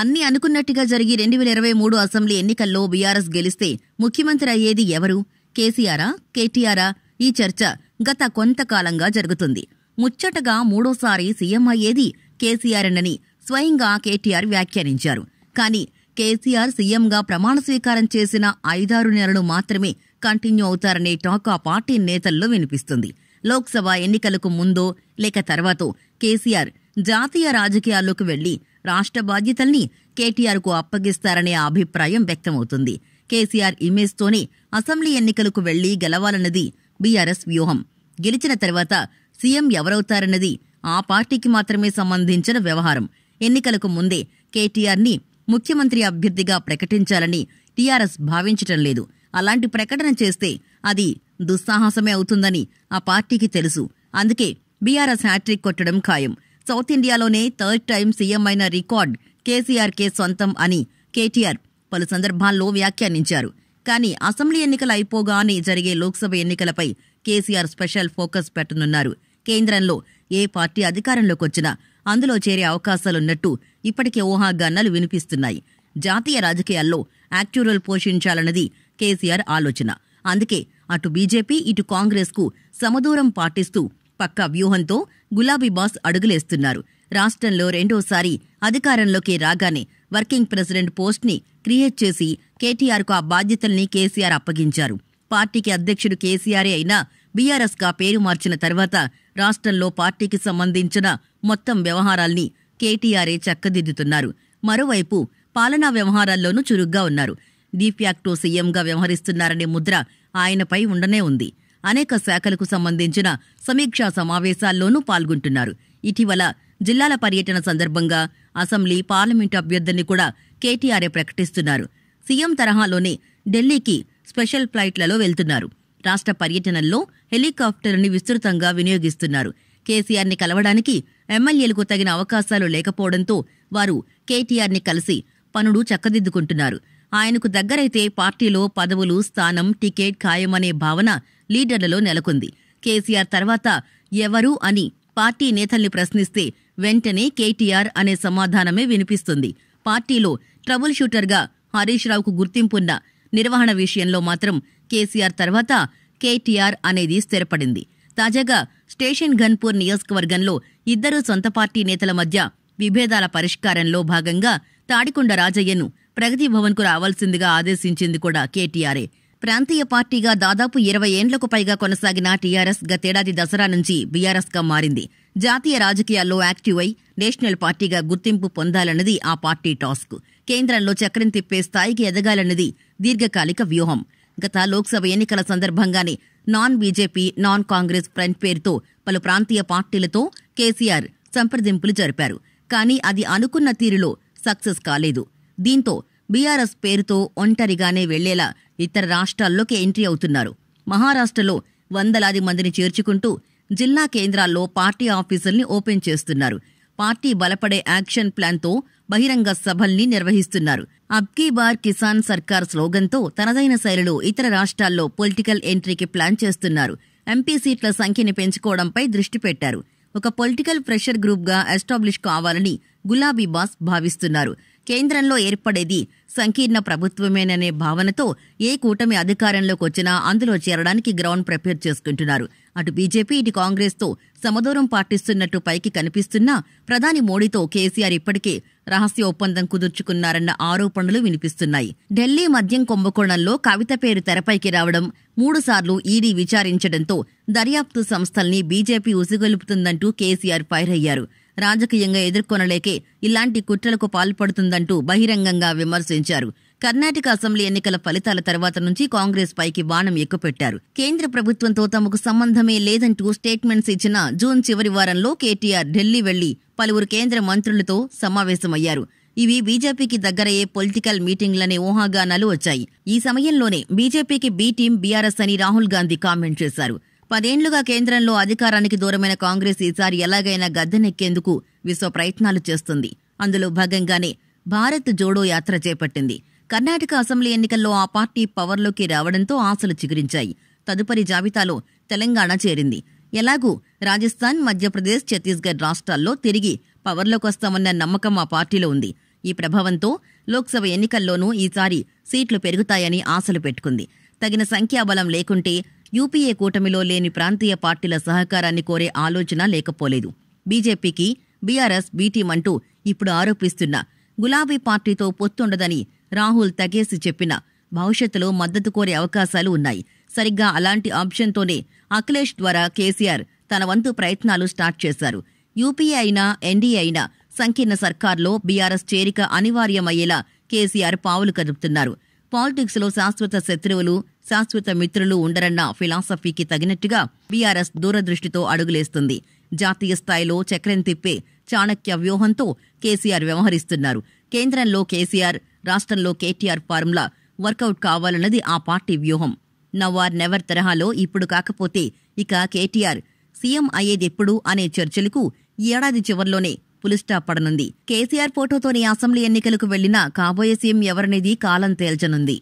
అన్ని అనుకున్నట్టుగా జరిగి రెండు వేల ఇరవై మూడు అసెంబ్లీ ఎన్నికల్లో బీఆర్ఎస్ గెలిస్తే ముఖ్యమంత్రి అయ్యేది ఎవరు కేసీఆరా కేటీఆరా ఈ చర్చ గత కొంతకాలంగా జరుగుతుంది ముచ్చటగా మూడోసారి సీఎం అయ్యేది కేసీఆర్నని స్వయంగా కేటీఆర్ వ్యాఖ్యానించారు కానీ కేసీఆర్ సీఎంగా ప్రమాణ స్వీకారం చేసిన ఐదారు నెలలు మాత్రమే కంటిన్యూ అవుతారనే టాక్ ఆ పార్టీ నేతల్లో వినిపిస్తుంది లోక్సభ ఎన్నికలకు ముందో లేక తర్వాతో కేసీఆర్ జాతీయ రాజకీయాల్లోకి వెళ్లి రాష్ట్ర బాధ్యతల్ని కేటీఆర్కు అప్పగిస్తారనే అభిప్రాయం వ్యక్తమవుతుంది కేసీఆర్ ఇమేజ్తోనే అసెంబ్లీ ఎన్నికలకు వెళ్లి గెలవాలన్నది బీఆర్ఎస్ వ్యూహం గెలిచిన తర్వాత సీఎం ఎవరవుతారన్నది ఆ పార్టీకి మాత్రమే సంబంధించిన వ్యవహారం ఎన్నికలకు ముందే కేటీఆర్ని ముఖ్యమంత్రి అభ్యర్థిగా ప్రకటించాలని టీఆర్ఎస్ భావించటం లేదు అలాంటి ప్రకటన చేస్తే అది దుస్సాహసమే అవుతుందని ఆ పార్టీకి తెలుసు అందుకే బీఆర్ఎస్ హ్యాట్రిక్ కొట్టడం ఖాయం సౌత్ ఇండియాలోనే థర్డ్ టైం సీఎం అయిన రికార్డ్ కేసీఆర్ కే సొంతం అని కేటీఆర్ పలు సందర్భాల్లో వ్యాఖ్యానించారు కానీ అసెంబ్లీ ఎన్నికలు అయిపోగానే జరిగే లోక్సభ ఎన్నికలపై కేసీఆర్ స్పెషల్ ఫోకస్ పెట్టనున్నారు కేంద్రంలో ఏ పార్టీ అధికారంలోకి వచ్చినా అందులో చేరే అవకాశాలున్నట్టు ఇప్పటికే ఊహాగానాలు వినిపిస్తున్నాయి జాతీయ రాజకీయాల్లో యాక్టివ్ రోల్ పోషించాలన్నది కేసీఆర్ ఆలోచన అందుకే అటు బీజేపీ ఇటు కాంగ్రెస్కు సమదూరం పాటిస్తూ పక్కా వ్యూహంతో గులాబీ బాస్ అడుగులేస్తున్నారు రాష్ట్రంలో రెండోసారి అధికారంలోకి రాగానే వర్కింగ్ ప్రెసిడెంట్ పోస్ట్ని క్రియేట్ చేసి కేటీఆర్కు ఆ బాధ్యతల్ని కేసీఆర్ అప్పగించారు పార్టీకి అధ్యక్షుడు కేసీఆరే అయినా బీఆర్ఎస్గా పేరు మార్చిన తర్వాత రాష్ట్రంలో పార్టీకి సంబంధించిన మొత్తం వ్యవహారాల్ని కేటీఆరే చక్కదిద్దుతున్నారు మరోవైపు పాలనా వ్యవహారాల్లోనూ చురుగ్గా ఉన్నారు డిఫ్యాక్టో సీఎంగా వ్యవహరిస్తున్నారనే ముద్ర ఆయనపై ఉండనే ఉంది అనేక శాఖలకు సంబంధించిన సమీక్షా సమావేశాల్లోనూ పాల్గొంటున్నారు ఇటీవల జిల్లాల పర్యటన సందర్భంగా అసెంబ్లీ పార్లమెంటు అభ్యర్థిని కూడా కేటీఆర్ఏ ప్రకటిస్తున్నారు సీఎం తరహాలోనే ఢిల్లీకి స్పెషల్ ఫ్లైట్లలో వెళ్తున్నారు రాష్ట్ర పర్యటనల్లో హెలికాప్టర్ని విస్తృతంగా వినియోగిస్తున్నారు కేసీఆర్ని కలవడానికి ఎమ్మెల్యేలకు తగిన అవకాశాలు లేకపోవడంతో వారు కేటీఆర్ని కలిసి పనుడు చక్కదిద్దుకుంటున్నారు ఆయనకు దగ్గరైతే పార్టీలో పదవులు స్థానం టికెట్ ఖాయమనే భావన లీడర్లలో నెలకొంది కేసీఆర్ తర్వాత ఎవరు అని పార్టీ నేతల్ని ప్రశ్నిస్తే వెంటనే కేటీఆర్ అనే సమాధానమే వినిపిస్తుంది పార్టీలో ట్రబుల్ షూటర్గా హరీష్ రావుకు గుర్తింపున్న నిర్వహణ విషయంలో మాత్రం కేసీఆర్ తర్వాత కేటీఆర్ అనేది స్థిరపడింది తాజాగా స్టేషన్ ఘన్పూర్ నియోజకవర్గంలో ఇద్దరు సొంత పార్టీ నేతల మధ్య విభేదాల పరిష్కారంలో భాగంగా తాడికొండ రాజయ్యను ప్రగతి భవన్కు రావాల్సిందిగా ఆదేశించింది కూడా కేటీఆర్ఏ ప్రాంతీయ పార్టీగా దాదాపు ఇరవై ఏండ్లకు పైగా కొనసాగిన టీఆర్ఎస్ గతేడాది దసరా నుంచి బీఆర్ఎస్గా మారింది జాతీయ రాజకీయాల్లో యాక్టివ్ అయి నేషనల్ పార్టీగా గుర్తింపు పొందాలన్నది ఆ పార్టీ టాస్క్ కేంద్రంలో చక్రం తిప్పే స్థాయికి ఎదగాలన్నది దీర్ఘకాలిక వ్యూహం గత లోక్సభ ఎన్నికల సందర్భంగానే non BJP non Congress front పేరుతో పలు ప్రాంతీయ పార్టీలతో కేసీఆర్ సంప్రదింపులు జరిపారు కానీ అది అనుకున్న తీరులో సక్సెస్ కాలేదు దీంతో బీఆర్ఎస్ పేరుతో ఒంటరిగానే వెళ్లేలా ఇతర రాష్ట్రాల్లోకి ఎంట్రీ అవుతున్నారు మహారాష్ట్రలో వందలాది మందిని చేర్చుకుంటూ జిల్లా కేంద్రాల్లో పార్టీ ఆఫీసుల్ని ఓపెన్ చేస్తున్నారు పార్టీ బలపడే యాక్షన్ ప్లాన్తో బహిరంగ సభల్ని నిర్వహిస్తున్నారు అబ్కీ బార్ కిసాన్ సర్కార్ స్లోగన్తో తనదైన శైలిలో ఇతర రాష్ట్రాల్లో పొలిటికల్ ఎంట్రీకి ప్లాన్ చేస్తున్నారు ఎంపీ సీట్ల సంఖ్యని పెంచుకోవడంపై దృష్టి పెట్టారు ఒక పొలిటికల్ ప్రెషర్ గ్రూప్గా ఎస్టాబ్లిష్ కావాలని గులాబీ బాస్ భావిస్తున్నారు కేంద్రంలో ఏర్పడేది సంకీర్ణ ప్రభుత్వమేననే భావనతో ఏ కూటమి అధికారంలోకి వచ్చినా అందులో చేరడానికి గ్రౌండ్ ప్రిపేర్ చేసుకుంటున్నారు అటు బీజేపీ ఇటు కాంగ్రెస్తో సమదూరం పాటిస్తున్నట్టు పైకి కనిపిస్తున్నా ప్రధాని మోడీతో కేసీఆర్ ఇప్పటికే రహస్య ఒప్పందం కుదుర్చుకున్నారన్న ఆరోపణలు వినిపిస్తున్నాయి ఢిల్లీ మద్యం కుంభకోణంలో కవిత పేరు తెరపైకి రావడం మూడుసార్లు ఈడీ విచారించడంతో దర్యాప్తు సంస్థల్ని బీజేపీ ఉసిగొలుపుతుందంటూ కేసీఆర్ ఫైర్ అయ్యారు రాజకీయంగా ఎదుర్కొనలేకే ఇలాంటి కుట్రలకు పాల్పడుతుందంటూ బహిరంగంగా విమర్శించారు కర్ణాటక అసెంబ్లీ ఎన్నికల ఫలితాల తర్వాత నుంచి కాంగ్రెస్ పైకి బాణం ఎక్కుపెట్టారు కేంద్ర ప్రభుత్వంతో తమకు సంబంధమే లేదంటూ స్టేట్మెంట్స్ ఇచ్చిన జూన్ చివరి వారంలో కేటీఆర్ ఢిల్లీ వెళ్లి పలువురు కేంద్ర మంత్రులతో సమావేశమయ్యారు ఇవి బీజేపీకి దగ్గరయ్యే పొలిటికల్ మీటింగ్లనే ఊహాగానాలు వచ్చాయి ఈ సమయంలోనే బీజేపీకి బీ టీం బీఆర్ఎస్ అని రాహుల్ గాంధీ కామెంట్ చేశారు పదేండ్లుగా కేంద్రంలో అధికారానికి దూరమైన కాంగ్రెస్ ఈసారి ఎలాగైనా గద్దెనెక్కేందుకు విశ్వ ప్రయత్నాలు చేస్తుంది అందులో భాగంగానే భారత్ జోడో యాత్ర చేపట్టింది కర్ణాటక అసెంబ్లీ ఎన్నికల్లో ఆ పార్టీ పవర్లోకి రావడంతో ఆశలు చిగురించాయి తదుపరి జాబితాలో తెలంగాణ చేరింది ఎలాగూ రాజస్థాన్ మధ్యప్రదేశ్ ఛత్తీస్గఢ్ రాష్ట్రాల్లో తిరిగి పవర్లోకి వస్తామన్న నమ్మకం ఆ పార్టీలో ఉంది ఈ ప్రభావంతో లోక్సభ ఎన్నికల్లోనూ ఈసారి సీట్లు పెరుగుతాయని ఆశలు పెట్టుకుంది తగిన సంఖ్యాబలం లేకుంటే యూపీఏ కూటమిలో లేని ప్రాంతీయ పార్టీల సహకారాన్ని కోరే ఆలోచన లేకపోలేదు బీజేపీకి బీఆర్ఎస్ బీటీం అంటూ ఇప్పుడు ఆరోపిస్తున్న గులాబీ పార్టీతో పొత్తుండదని రాహుల్ తగేసి చెప్పిన భవిష్యత్తులో మద్దతు కోరే అవకాశాలు ఉన్నాయి సరిగ్గా అలాంటి ఆప్షన్తోనే అఖిలేష్ ద్వారా కేసీఆర్ తన వంతు ప్రయత్నాలు స్టార్ట్ చేశారు యూపీఏ అయినా ఎన్డీఏ అయినా సంకీర్ణ సర్కార్లో బీఆర్ఎస్ చేరిక అనివార్యమయ్యేలా కేసీఆర్ పావులు కదుపుతున్నారు పాలిటిక్స్లో శాశ్వత శత్రువులు శాశ్వత మిత్రులు ఉండరన్న ఫిలాసఫీకి తగినట్టుగా బీఆర్ఎస్ దూరదృష్టితో అడుగులేస్తుంది జాతీయ స్థాయిలో చక్రం తిప్పే చాణక్య వ్యూహంతో కేసీఆర్ వ్యవహరిస్తున్నారు కేంద్రంలో కేసీఆర్ రాష్ట్రంలో కేటీఆర్ ఫార్ములా వర్కౌట్ కావాలన్నది ఆ పార్టీ వ్యూహం నవార్ నెవర్ తరహాలో ఇప్పుడు కాకపోతే ఇక కేటీఆర్ సీఎం అయ్యేది ఎప్పుడు అనే చర్చలకు ఏడాది చివర్లోనే పులిస్టా పడనుంది కేసీఆర్ ఫోటోతోని అసెంబ్లీ ఎన్నికలకు వెళ్లినా కాబోయే సీఎం ఎవరనేది కాలం తేల్చనుంది